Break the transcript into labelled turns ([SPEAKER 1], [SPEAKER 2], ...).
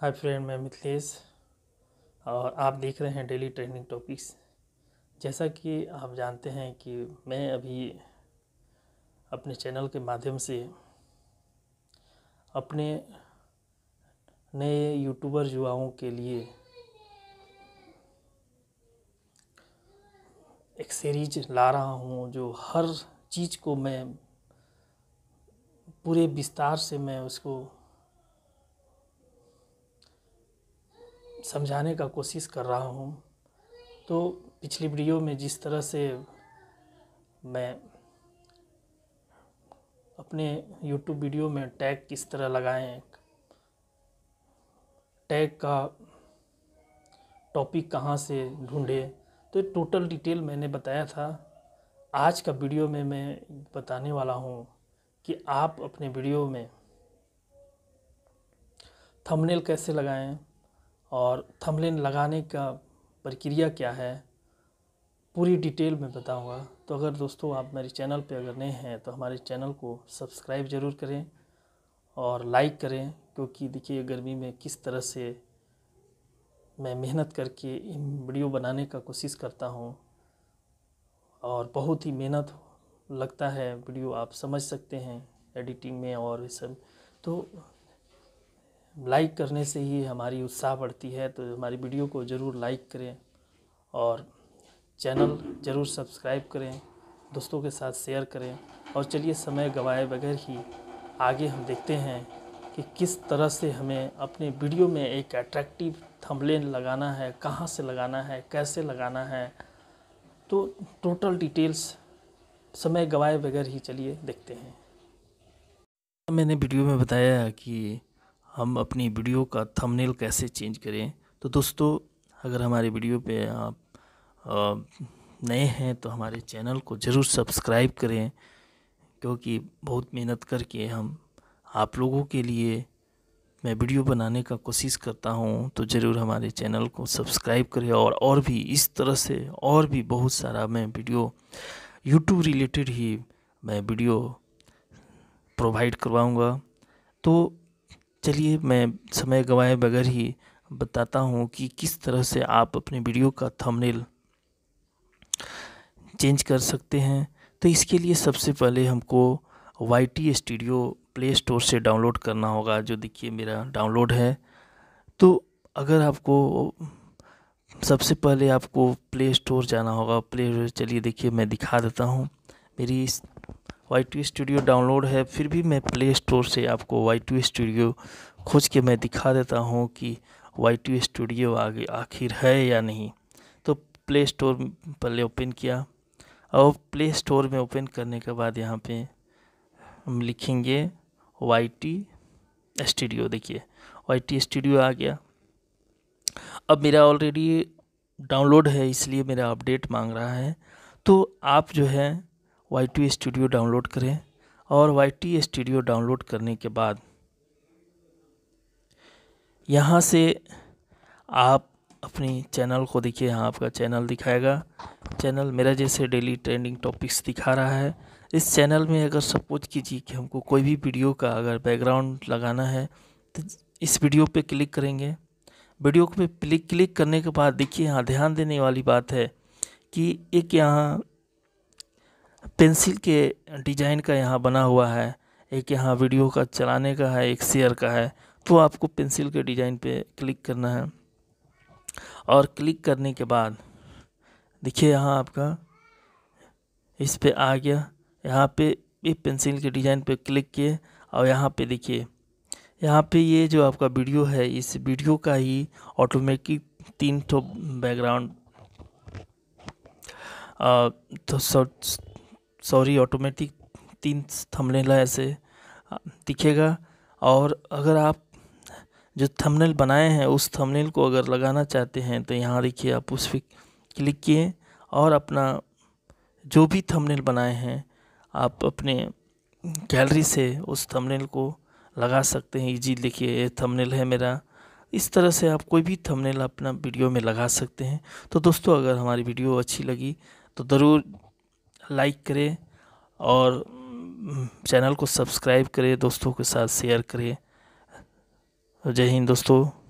[SPEAKER 1] hi friend मैं मिथिलेश और आप देख रहे हैं डेली ट्रेनिंग टॉपिक्स जैसा कि आप जानते हैं कि मैं अभी अपने चैनल के माध्यम से अपने नए यूट्यूबर युवाओं के लिए एक सीरीज ला रहा हूँ जो हर चीज़ को मैं पूरे विस्तार से मैं उसको समझाने का कोशिश कर रहा हूँ तो पिछली वीडियो में जिस तरह से मैं अपने YouTube वीडियो में टैग किस तरह लगाएं टैग का टॉपिक कहाँ से ढूंढे तो टोटल डिटेल मैंने बताया था आज का वीडियो में मैं बताने वाला हूँ कि आप अपने वीडियो में थंबनेल कैसे लगाएं और थंबनेल लगाने का प्रक्रिया क्या है पूरी डिटेल में बताऊंगा तो अगर दोस्तों आप मेरे चैनल पे अगर नए हैं तो हमारे चैनल को सब्सक्राइब ज़रूर करें और लाइक करें क्योंकि देखिए गर्मी में किस तरह से मैं मेहनत करके इन वीडियो बनाने का कोशिश करता हूँ और बहुत ही मेहनत लगता है वीडियो आप समझ सकते हैं एडिटिंग में और सब तो लाइक करने से ही हमारी उत्साह बढ़ती है तो हमारी वीडियो को ज़रूर लाइक करें और चैनल ज़रूर सब्सक्राइब करें दोस्तों के साथ शेयर करें और चलिए समय गवाए बगैर ही आगे हम देखते हैं कि किस तरह से हमें अपने वीडियो में एक अट्रैक्टिव थंबनेल लगाना है कहाँ से लगाना है कैसे लगाना है तो टोटल डिटेल्स समय गवाए बगैर ही चलिए देखते हैं मैंने वीडियो में बताया कि हम अपनी वीडियो का थंबनेल कैसे चेंज करें तो दोस्तों अगर हमारे वीडियो पे आप नए हैं तो हमारे चैनल को ज़रूर सब्सक्राइब करें क्योंकि बहुत मेहनत करके हम आप लोगों के लिए मैं वीडियो बनाने का कोशिश करता हूं तो ज़रूर हमारे चैनल को सब्सक्राइब करें और और भी इस तरह से और भी बहुत सारा मैं वीडियो यूट्यूब रिलेटेड ही मैं वीडियो प्रोवाइड करवाऊँगा तो चलिए मैं समय गंवाए बगैर ही बताता हूँ कि किस तरह से आप अपने वीडियो का थंबनेल चेंज कर सकते हैं तो इसके लिए सबसे पहले हमको Y T studio play store से डाउनलोड करना होगा जो देखिए मेरा डाउनलोड है तो अगर आपको सबसे पहले आपको प्ले स्टोर जाना होगा प्ले स्टोर चलिए देखिए मैं दिखा देता हूँ मेरी इस वाई टू स्टूडियो डाउनलोड है फिर भी मैं प्ले स्टोर से आपको वाई टू स्टूडियो खोज के मैं दिखा देता हूँ कि वाई टू स्टूडियो आगे आखिर है या नहीं तो प्ले स्टोर पहले ओपन किया और प्ले स्टोर में ओपन करने के बाद यहाँ पे हम लिखेंगे वाई टी स्टूडियो देखिए वाई टी स्टूडियो आ गया अब मेरा ऑलरेडी डाउनलोड है इसलिए मेरा अपडेट मांग रहा है तो आप जो है वाई टी स्टूडियो डाउनलोड करें और वाई टी स्टूडियो डाउनलोड करने के बाद यहाँ से आप अपनी चैनल को देखिए यहाँ आपका चैनल दिखाएगा चैनल मेरा जैसे डेली ट्रेंडिंग टॉपिक्स दिखा रहा है इस चैनल में अगर सपोज कीजिए कि हमको कोई भी वीडियो का अगर बैकग्राउंड लगाना है तो इस वीडियो पे क्लिक करेंगे वीडियो पे क्लिक क्लिक करने के बाद देखिए यहाँ ध्यान देने वाली बात है कि एक यहाँ पेंसिल के डिजाइन का यहाँ बना हुआ है एक यहाँ वीडियो का चलाने का है एक शेयर का है तो आपको पेंसिल के डिज़ाइन पे क्लिक करना है और क्लिक करने के बाद देखिए यहाँ आपका इस पे आ गया यहाँ पे ये पेंसिल के डिज़ाइन पे क्लिक किए और यहाँ पे देखिए यहाँ पे ये जो आपका वीडियो है इस वीडियो का ही ऑटोमेटिक तीन ठो बैकग्राउंड तो सॉरी ऑटोमेटिक तीन थंबनेल ऐसे हाँ, दिखेगा और अगर आप जो थंबनेल बनाए हैं उस थंबनेल को अगर लगाना चाहते हैं तो यहाँ देखिए आप उस पर क्लिक किए और अपना जो भी थंबनेल बनाए हैं आप अपने गैलरी से उस थंबनेल को लगा सकते हैं इजी देखिए ये थंबनेल है मेरा इस तरह से आप कोई भी थंबनेल अपना वीडियो में लगा सकते हैं तो दोस्तों अगर हमारी वीडियो अच्छी लगी तो ज़रूर लाइक करें और चैनल को सब्सक्राइब करें दोस्तों के साथ शेयर करें जय हिंद दोस्तों